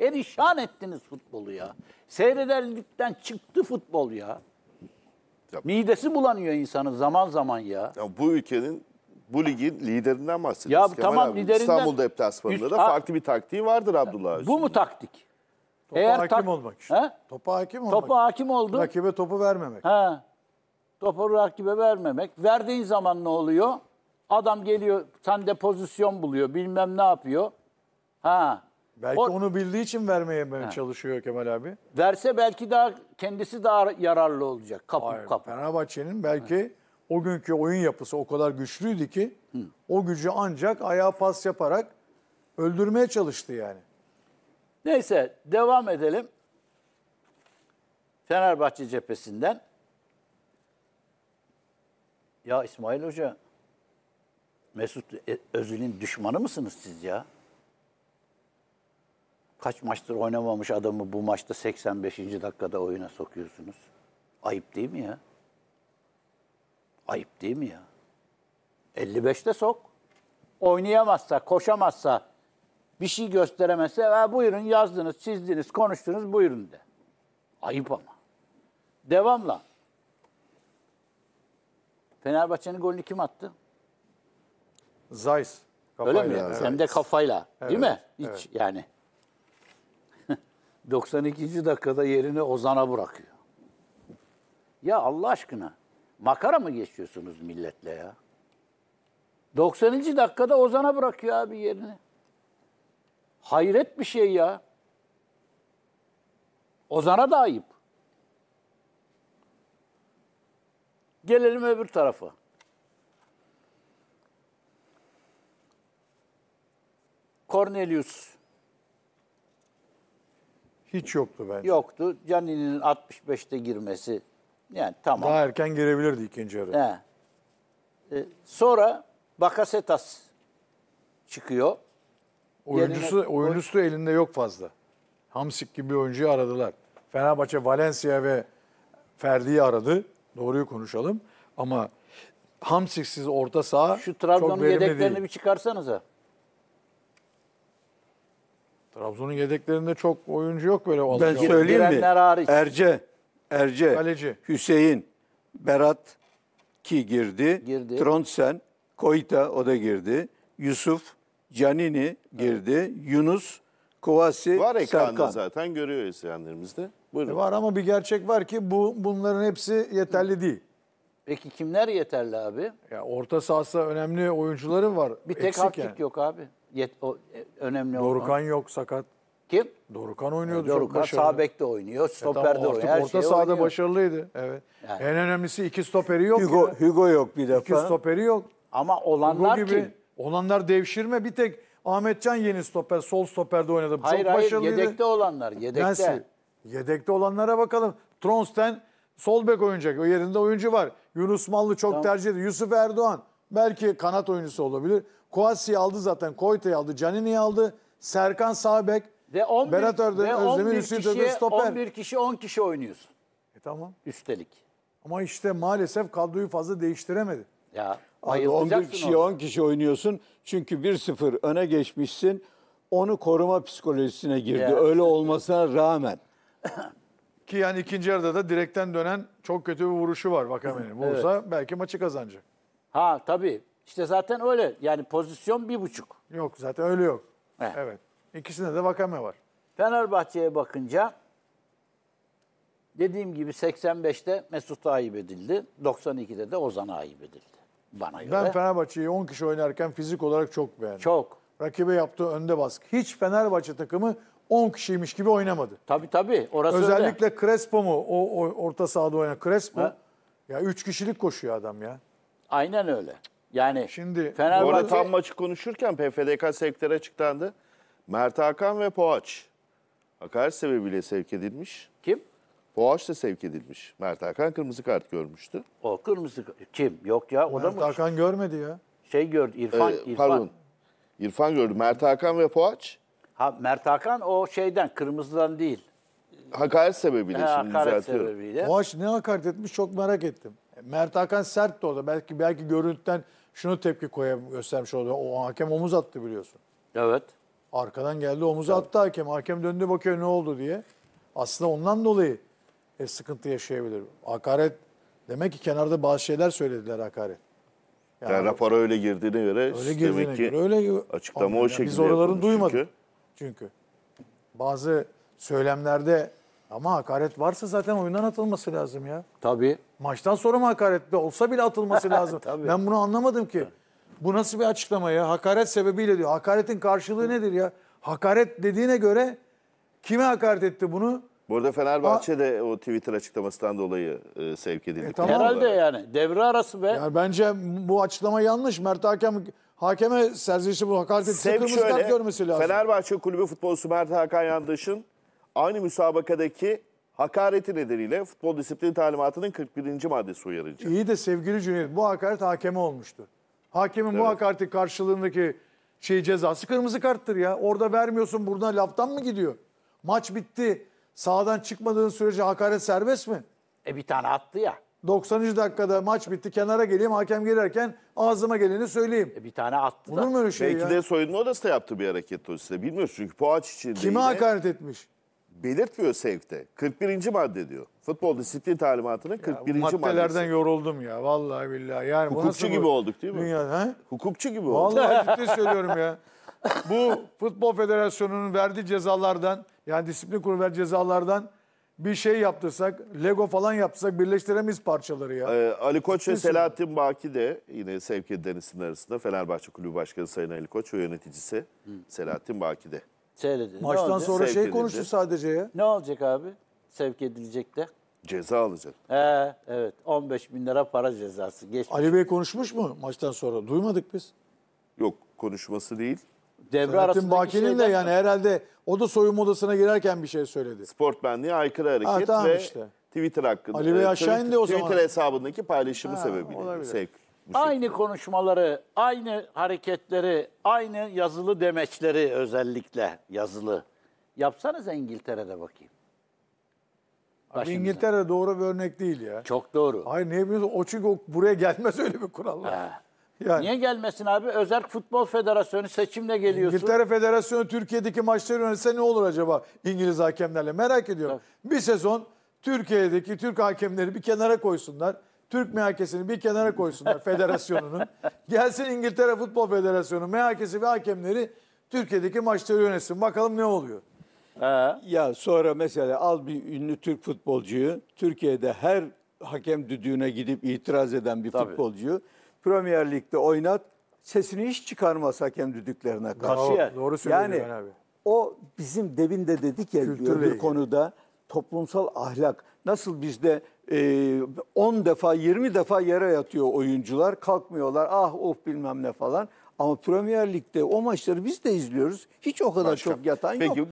perişan ettiniz futbolu ya. Seyrederlikten çıktı futbol ya. ya. Midesi bulanıyor insanı zaman zaman ya. ya bu ülkenin bu ligin liderinden bahsediyoruz. Ya tamam liderinden. İstanbul deplasmanında da farklı bir taktiği vardır Abdullah Bu mu taktik? Topa Eğer hakim tak... olmak işte. He? Topa hakim olmak. Topa hakim oldu. Rakibe topu vermemek. He. Topu rakibe vermemek. Verdiğin zaman ne oluyor? Adam geliyor, sen de pozisyon buluyor, bilmem ne yapıyor. Ha. Belki o, onu bildiği için vermeye he. çalışıyor Kemal abi. Verse belki daha kendisi daha yararlı olacak. Kapıp Hayır, Fenerbahçe'nin belki he. o günkü oyun yapısı o kadar güçlüydü ki Hı. o gücü ancak ayağa pas yaparak öldürmeye çalıştı yani. Neyse devam edelim. Fenerbahçe cephesinden. Ya İsmail Hoca, Mesut Özil'in düşmanı mısınız siz ya? Kaç maçtır oynamamış adamı bu maçta 85. dakikada oyuna sokuyorsunuz. Ayıp değil mi ya? Ayıp değil mi ya? 55'te sok. Oynayamazsa, koşamazsa, bir şey gösteremezse e, buyurun yazdınız, çizdiniz, konuştunuz buyurun de. Ayıp ama. Devamla. Fenerbahçe'nin golünü kim attı? Zayis. Öyle mi? Hem de kafayla. Evet. Değil mi? Hiç evet. yani. 92. dakikada yerini Ozan'a bırakıyor. Ya Allah aşkına makara mı geçiyorsunuz milletle ya? 90. dakikada Ozan'a bırakıyor abi yerini. Hayret bir şey ya. Ozan'a da ayıp. Gelelim öbür tarafa. Cornelius hiç yoktu bence. Yoktu. Canini'nin 65'te girmesi yani tamam. Daha erken girebilirdi ikinci yarı. He. Ee, sonra Bakasetas çıkıyor. Oyuncusu, Yerine, oyuncusu da elinde yok fazla. Hamsik gibi oyuncuyu aradılar. Fenerbahçe Valencia ve Ferdi'yi aradı. Doğruyu konuşalım. Ama Hamsik'siz orta saha Şu çok Trabzon'un verimli yedeklerini değil. bir çıkarsanıza. Trabzon'un yedeklerinde çok oyuncu yok böyle. Ben söyleyeyim mi? hariç. Erce, Erce, Kaleci. Hüseyin, Berat ki girdi. Girdi. Tronsen, Koita o da girdi. Yusuf, Canini girdi. Yunus, Kovasi, Var ekranda Serkan. zaten görüyor izleyenlerimizde. Buyurun. E var ama bir gerçek var ki bu bunların hepsi yeterli değil. Peki kimler yeterli abi? Ya orta sahası önemli oyuncuları var. Bir tek Eksik Hakik yani. yok abi yet, o, e, önemli olan. Dorukan yok sakat. Kim? Dorukan e, oynuyordu Dorukan, çok başarılı. Dorukan sağ oynuyor, e, stoperde e tamam, oynuyor. Her orta sahada oynuyor. başarılıydı. Evet. Yani. En önemlisi iki stoperi yok. Hugo, ya. Hugo yok bir defa. İki stoperi yok. Ama olanlar gibi, kim? Olanlar devşirme bir tek Ahmetcan yeni stoper, sol stoperde oynadı. Çok hayır, çok hayır, başarılıydı. yedekte olanlar, yedekte. Nancy, yedekte olanlara bakalım. Tronsten sol bek oynayacak. O yerinde oyuncu var. Yunus Mallı çok tamam. tercih ediyor. Yusuf Erdoğan Belki kanat oyuncusu olabilir. Koatsi'yi aldı zaten. Koyte'yi aldı. Canini'yi aldı. Serkan Sağbek. Ve 11, Berat Örde ve Özdemir 11 Hüsnü kişiye, stoper. 11 kişi 10 kişi oynuyorsun. E tamam. Üstelik. Ama işte maalesef kadroyu fazla değiştiremedi. Ya Abi 11 kişi 10 kişi oynuyorsun. Çünkü 1-0 öne geçmişsin. Onu koruma psikolojisine girdi. Ya. Öyle olmasına rağmen. Ki yani ikinci yarıda da direkten dönen çok kötü bir vuruşu var Vakame'nin. Vursa evet. belki maçı kazanacak. Ha tabii. İşte zaten öyle. Yani pozisyon bir buçuk. Yok zaten öyle yok. He. Evet. İkisinde de Vakame var. Fenerbahçe'ye bakınca dediğim gibi 85'te Mesut ayıp edildi. 92'de de Ozan ayıp edildi. Bana göre. Ben Fenerbahçe'yi 10 kişi oynarken fizik olarak çok beğendim. Çok. Rakibe yaptığı önde baskı. Hiç Fenerbahçe takımı 10 kişiymiş gibi oynamadı. Tabii tabii. Orası Özellikle öyle. Crespo mu? O, o orta sahada oynayan Crespo. Ha? Ya 3 kişilik koşuyor adam ya. Aynen öyle. Yani Şimdi Fenerbahçe... Bu arada tam maçı konuşurken PFDK sektöre açıklandı. Mert Hakan ve Poğaç. Hakaret sebebiyle sevk edilmiş. Kim? Poğaç da sevk edilmiş. Mert Hakan kırmızı kart görmüştü. O kırmızı kim? Yok ya o Mert da mı? Hakan görmedi ya. Şey gördü İrfan. Ee, İrfan. Pardon. İrfan gördü. Mert Hakan ve Poğaç. Ha, Mert Hakan o şeyden kırmızıdan değil. Hakaret sebebiyle ha, şimdi hakaret düzeltiyorum. Sebebiyle. Poğaç ne hakaret etmiş çok merak ettim. Mert Hakan sert de orada. Belki belki görüntüden şunu tepki koyam göstermiş oldu. O hakem omuz attı biliyorsun. Evet. Arkadan geldi omuz evet. attı hakem. Hakem döndü bakıyor ne oldu diye. Aslında ondan dolayı e, sıkıntı yaşayabilir. Hakaret demek ki kenarda bazı şeyler söylediler hakaret. Yani, yani rapora öyle girdiğine göre öyle girdiğine demek ki göre, öyle açıklama o yani şekilde Biz oraların duymadık. Çünkü. çünkü bazı söylemlerde ama hakaret varsa zaten oyundan atılması lazım ya. Tabii. Maçtan sonra mı hakaret olsa bile atılması lazım. Tabii. ben bunu anlamadım ki. Bu nasıl bir açıklama ya? Hakaret sebebiyle diyor. Hakaretin karşılığı nedir ya? Hakaret dediğine göre kime hakaret etti bunu? Burada Fenerbahçe de o Twitter açıklamasından dolayı e, sevk edildi. E, tamam. Herhalde yani devre arası be. Yani bence bu açıklama yanlış. Mert Hakem hakeme serzenişte bu hakaret etti. Kırmızı kart görmesi lazım. Fenerbahçe Kulübü futbolcusu Mert Hakan Yandaş'ın aynı müsabakadaki hakareti nedeniyle futbol disiplin talimatının 41. maddesi uyarıcı. İyi de sevgili Cüneyt bu hakaret hakeme olmuştu. Hakemin evet. bu hakareti karşılığındaki şey cezası kırmızı karttır ya. Orada vermiyorsun buradan laftan mı gidiyor? Maç bitti. Sağdan çıkmadığın sürece hakaret serbest mi? E bir tane attı ya. 90. dakikada maç bitti kenara geleyim hakem gelirken ağzıma geleni söyleyeyim. E bir tane attı Olur da. mu öyle şey Belki ya? de soyunma odası da yaptı bir hareket o size bilmiyorsun çünkü Poğaç için Kime hakaret etmiş? belirtmiyor sevkte. 41. madde diyor. Futbol disiplin talimatının 41. Ya, maddelerden yoruldum ya vallahi billahi. Yani Hukukçu gibi bu... olduk değil mi? Dünya, ha? Hukukçu gibi olduk. Vallahi ciddi söylüyorum ya. Bu Futbol Federasyonu'nun verdiği cezalardan yani disiplin kurulu verdiği cezalardan bir şey yaptırsak, Lego falan yaptırsak birleştiremeyiz parçaları ya. Ee, Ali Koç ve Selahattin mi? Baki de yine sevk edilen isimler arasında Fenerbahçe Kulübü Başkanı Sayın Ali Koç ve yöneticisi Hı. Selahattin Baki de. Seyredildi. Maçtan olacak? sonra şey konuştu sadece ya. Ne olacak abi? Sevk edilecek de. Ceza alacak. Ee, evet 15 bin lira para cezası. Geçmiş. Ali Bey konuşmuş mu maçtan sonra? Duymadık biz. Yok konuşması değil. Devre Selahattin Baki'nin de yani mi? herhalde o da soyunma odasına girerken bir şey söyledi. Sportmenliğe aykırı hareket ha, tamam ve işte. Twitter hakkında. Ali Bey e, aşağı indi o zaman. Twitter hesabındaki paylaşımı ha, sebebiyle olabilir. sevk çıkmış. Aynı konuşmaları, aynı hareketleri, aynı yazılı demeçleri özellikle yazılı. Yapsanız İngiltere'de bakayım. Abi İngiltere doğru bir örnek değil ya. Çok doğru. Hayır ne biliyorsun? O çünkü buraya gelmez öyle bir kural Ha. Yani. Niye gelmesin abi? Özerk Futbol Federasyonu seçimle geliyorsun. İngiltere Federasyonu Türkiye'deki maçları yönetse ne olur acaba İngiliz hakemlerle? Merak ediyorum. Evet. Bir sezon Türkiye'deki Türk hakemleri bir kenara koysunlar. Türk mehakesini bir kenara koysunlar federasyonunu. Gelsin İngiltere Futbol Federasyonu mehakesi ve hakemleri Türkiye'deki maçları yönetsin. Bakalım ne oluyor. Ha. Ya sonra mesela al bir ünlü Türk futbolcuyu, Türkiye'de her hakem düdüğüne gidip itiraz eden bir Tabii. futbolcuyu Premier Lig'de oynat, sesini hiç çıkarmaz hakem düdüklerine karşı. Doğru, doğru söylüyorsun yani, abi. O bizim debinde dedik ya bir konuda toplumsal ahlak nasıl bizde 10 e, defa 20 defa yere yatıyor oyuncular kalkmıyorlar ah of bilmem ne falan. Ama Premier Lig'de o maçları biz de izliyoruz. Hiç o kadar Başka. çok yatan Peki, yok.